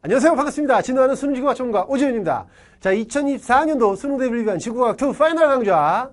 안녕하세요. 반갑습니다. 진도하는 수능지구학 전문가 오지훈입니다. 자, 2024년도 수능 대비를 위한 지구과학 2 파이널 강좌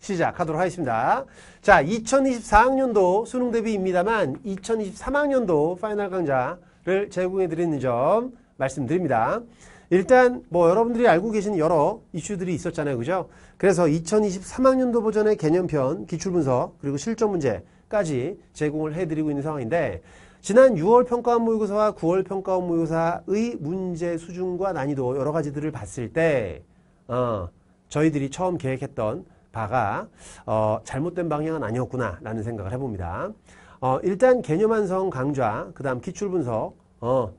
시작하도록 하겠습니다. 자, 2024학년도 수능 대비입니다만 2023학년도 파이널 강좌를 제공해 드리는 점 말씀드립니다. 일단 뭐 여러분들이 알고 계신 여러 이슈들이 있었잖아요. 그죠? 그래서 2023학년도 버전의 개념편, 기출문서, 그리고 실전 문제까지 제공을 해 드리고 있는 상황인데 지난 6월 평가원 모의고사와 9월 평가원 모의고사의 문제 수준과 난이도 여러 가지들을 봤을 때 어, 저희들이 처음 계획했던 바가 어, 잘못된 방향은 아니었구나라는 생각을 해봅니다. 어, 일단 개념 완성 강좌, 그 다음 기출 분석, 어,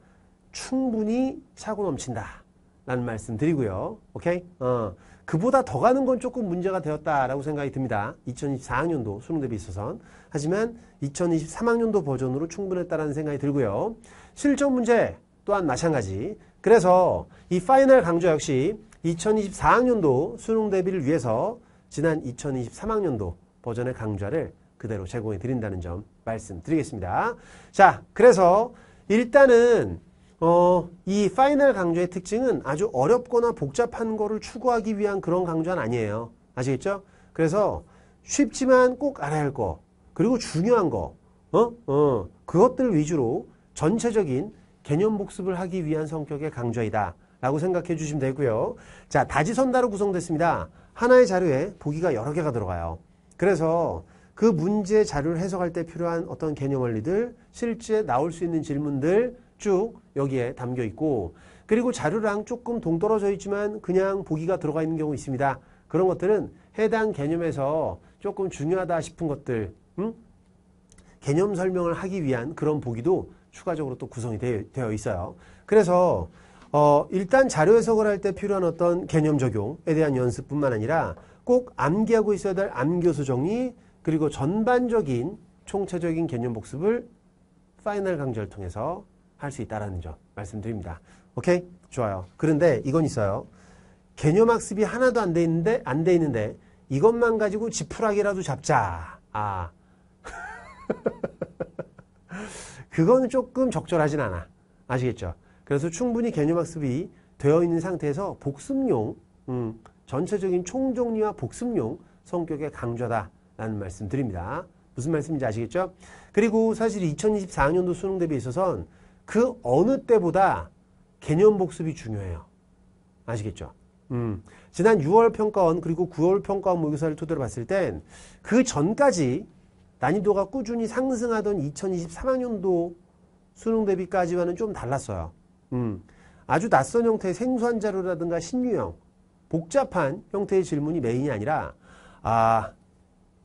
충분히 차고 넘친다. 라는 말씀 드리고요. 오케이? 어, 그보다 더 가는 건 조금 문제가 되었다라고 생각이 듭니다. 2024학년도 수능 대비 있어서는 하지만 2023학년도 버전으로 충분했다라는 생각이 들고요. 실전 문제 또한 마찬가지. 그래서 이 파이널 강좌 역시 2024학년도 수능 대비를 위해서 지난 2023학년도 버전의 강좌를 그대로 제공해 드린다는 점 말씀드리겠습니다. 자, 그래서 일단은 어, 이 파이널 강조의 특징은 아주 어렵거나 복잡한 거를 추구하기 위한 그런 강조는 아니에요. 아시겠죠? 그래서 쉽지만 꼭 알아야 할 거, 그리고 중요한 거, 어? 어, 그것들 위주로 전체적인 개념 복습을 하기 위한 성격의 강좌이다. 라고 생각해 주시면 되고요. 자, 다지선다로 구성됐습니다. 하나의 자료에 보기가 여러 개가 들어가요. 그래서 그 문제 자료를 해석할 때 필요한 어떤 개념 원리들, 실제 나올 수 있는 질문들, 쭉 여기에 담겨 있고 그리고 자료랑 조금 동떨어져 있지만 그냥 보기가 들어가 있는 경우 있습니다. 그런 것들은 해당 개념에서 조금 중요하다 싶은 것들 음? 개념 설명을 하기 위한 그런 보기도 추가적으로 또 구성이 되어 있어요. 그래서 어, 일단 자료 해석을 할 때 필요한 어떤 개념 적용에 대한 연습뿐만 아니라 꼭 암기하고 있어야 될 암교수 정리 그리고 전반적인 총체적인 개념 복습을 파이널 강좌를 통해서 할수 있다라는 점 말씀드립니다. 오케이? 좋아요. 그런데 이건 있어요. 개념 학습이 하나도 안 돼 있는데 안 돼 있는데 이것만 가지고 지푸라기라도 잡자. 아. 그는 조금 적절하진 않아. 아시겠죠? 그래서 충분히 개념 학습이 되어 있는 상태에서 복습용 음, 전체적인 총정리와 복습용 성격의 강좌다라는 말씀드립니다. 무슨 말씀인지 아시겠죠? 그리고 사실 2024학년도 수능 대비에 있어서는 그 어느 때보다 개념 복습이 중요해요. 아시겠죠? 음. 지난 6월 평가원 그리고 9월 평가원 모의사를 고 토대로 봤을 땐 그 전까지 난이도가 꾸준히 상승하던 2023학년도 수능 대비까지와는 좀 달랐어요. 음. 아주 낯선 형태의 생소한 자료라든가 신유형, 복잡한 형태의 질문이 메인이 아니라 아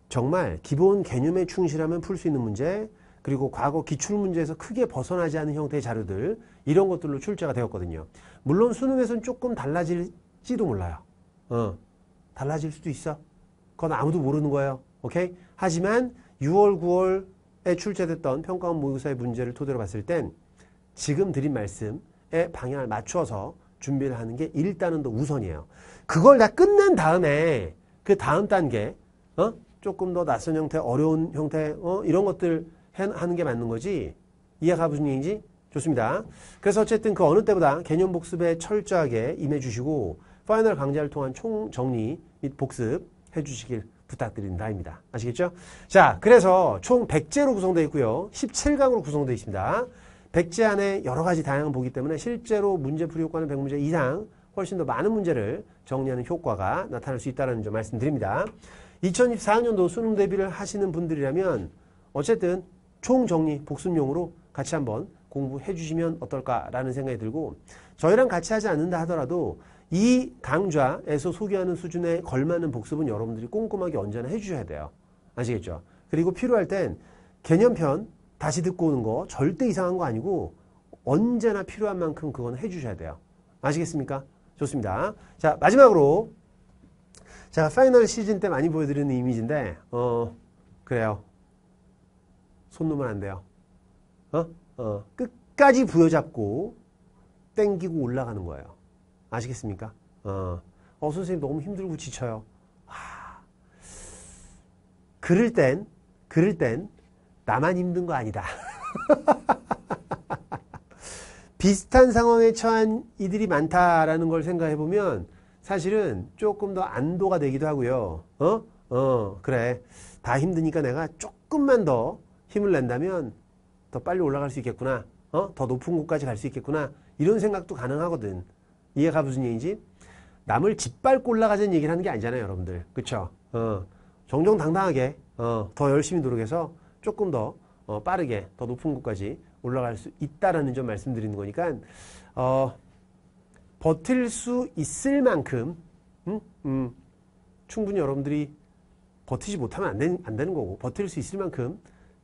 정말 기본 개념에 충실하면 풀 수 있는 문제 그리고 과거 기출문제에서 크게 벗어나지 않은 형태의 자료들 이런 것들로 출제가 되었거든요. 물론 수능에서는 조금 달라질지도 몰라요. 어, 달라질 수도 있어. 그건 아무도 모르는 거예요. 오케이? 하지만 6월, 9월에 출제됐던 평가원 모의고사의 문제를 토대로 봤을 땐 지금 드린 말씀에 방향을 맞춰서 준비를 하는 게 일단은 더 우선이에요. 그걸 다 끝낸 다음에 그 다음 단계 어? 조금 더 낯선 형태, 어려운 형태 어? 이런 것들 하는 게 맞는 거지. 이해가 무슨 얘기인지? 좋습니다. 그래서 어쨌든 그 어느 때보다 개념 복습에 철저하게 임해주시고 파이널 강좌를 통한 총 정리 및 복습 해주시길 부탁드린다입니다. 아시겠죠? 자, 그래서 총 100제로 구성되어 있고요. 17강으로 구성되어 있습니다. 100제 안에 여러 가지 다양한 보기 때문에 실제로 문제풀이 효과는 100문제 이상 훨씬 더 많은 문제를 정리하는 효과가 나타날 수 있다는 점 말씀드립니다. 2024년도 수능 대비를 하시는 분들이라면 어쨌든 총정리 복습용으로 같이 한번 공부해 주시면 어떨까라는 생각이 들고 저희랑 같이 하지 않는다 하더라도 이 강좌에서 소개하는 수준에 걸맞는 복습은 여러분들이 꼼꼼하게 언제나 해주셔야 돼요. 아시겠죠? 그리고 필요할 땐 개념편 다시 듣고 오는 거 절대 이상한 거 아니고 언제나 필요한 만큼 그건 해주셔야 돼요. 아시겠습니까? 좋습니다. 자 마지막으로 자 파이널 시즌 때 많이 보여드리는 이미지인데 어 그래요. 손 놓으면 안 돼요. 어? 어. 끝까지 부여잡고 땡기고 올라가는 거예요. 아시겠습니까? 어. 어, 선생님 너무 힘들고 지쳐요. 하... 그럴 땐, 그럴 땐 나만 힘든 거 아니다. 비슷한 상황에 처한 이들이 많다라는 걸 생각해 보면 사실은 조금 더 안도가 되기도 하고요. 어? 어, 그래. 다 힘드니까 내가 조금만 더 힘을 낸다면 더 빨리 올라갈 수 있겠구나. 어? 더 높은 곳까지 갈 수 있겠구나. 이런 생각도 가능하거든. 이해가 무슨 얘기인지? 남을 짓밟고 올라가자는 얘기를 하는 게 아니잖아요, 여러분들. 그쵸? 어, 정정당당하게, 어, 더 열심히 노력해서 조금 더 어, 빠르게, 더 높은 곳까지 올라갈 수 있다라는 점 말씀드리는 거니까, 어, 버틸 수 있을 만큼, 음, 음, 충분히 여러분들이 버티지 못하면 안, 되, 안 되는 거고, 버틸 수 있을 만큼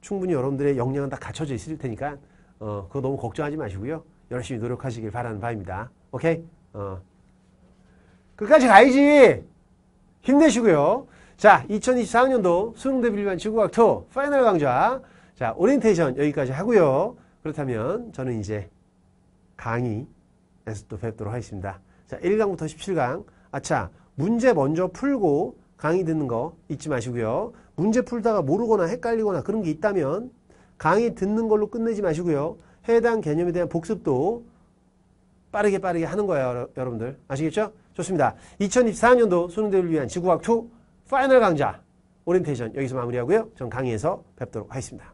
충분히 여러분들의 역량은 다 갖춰져 있을 테니까 어, 그거 너무 걱정하지 마시고요. 열심히 노력하시길 바라는 바입니다. 오케이? 어. 끝까지 가야지! 힘내시고요. 자, 2024학년도 수능 대비 를 위한 지구학 2 파이널 강좌. 자, 오리엔테이션 여기까지 하고요. 그렇다면 저는 이제 강의에서 또 뵙도록 하겠습니다. 자, 1강부터 17강. 아차, 문제 먼저 풀고 강의 듣는 거 잊지 마시고요. 문제 풀다가 모르거나 헷갈리거나 그런 게 있다면 강의 듣는 걸로 끝내지 마시고요. 해당 개념에 대한 복습도 빠르게 빠르게 하는 거예요. 여러분들 아시겠죠? 좋습니다. 2024년도 수능대를 위한 지구학2 파이널 강좌 오리엔테이션 여기서 마무리하고요. 전 강의에서 뵙도록 하겠습니다.